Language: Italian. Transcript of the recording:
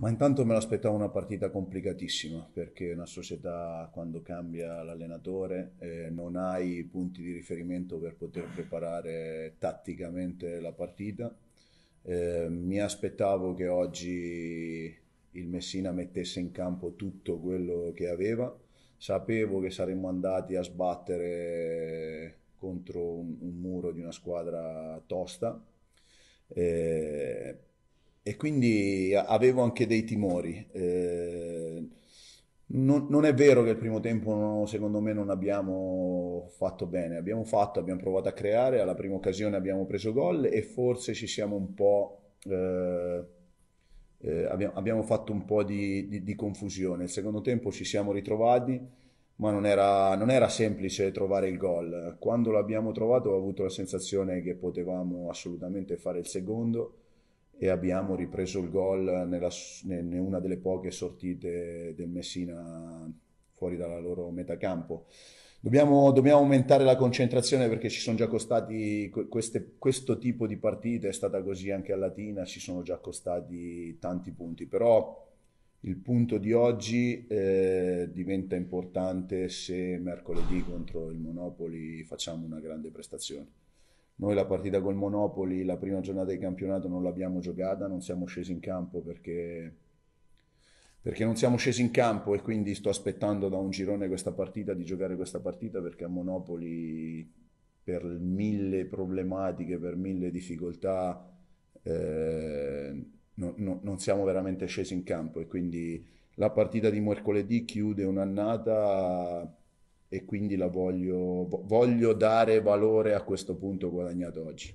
Ma intanto me l'aspettavo una partita complicatissima perché una società quando cambia l'allenatore eh, non hai punti di riferimento per poter preparare tatticamente la partita. Eh, mi aspettavo che oggi il Messina mettesse in campo tutto quello che aveva. Sapevo che saremmo andati a sbattere contro un, un muro di una squadra tosta. Eh, e quindi avevo anche dei timori. Eh, non, non, è vero che il primo tempo, no, secondo me, non abbiamo fatto bene. Abbiamo fatto, abbiamo provato a creare, alla prima occasione abbiamo preso gol e forse ci siamo un po'. Eh, eh, abbiamo, abbiamo, fatto un po' di, di, di, confusione. Il secondo tempo ci siamo ritrovati, ma non era, non era semplice trovare il gol. Quando l'abbiamo trovato, ho avuto la sensazione che potevamo assolutamente fare il secondo e abbiamo ripreso il gol nella, in una delle poche sortite del Messina fuori dalla loro metà campo. Dobbiamo, dobbiamo aumentare la concentrazione perché ci sono già costati queste, questo tipo di partite, è stata così anche a Latina, ci sono già costati tanti punti, però il punto di oggi eh, diventa importante se mercoledì contro il Monopoli facciamo una grande prestazione. Noi la partita col Monopoli, la prima giornata di campionato, non l'abbiamo giocata, non siamo scesi in campo perché, perché non siamo scesi in campo e quindi sto aspettando da un girone questa partita, di giocare questa partita perché a Monopoli per mille problematiche, per mille difficoltà, eh, no, no, non siamo veramente scesi in campo e quindi la partita di mercoledì chiude un'annata e quindi la voglio, voglio dare valore a questo punto guadagnato oggi.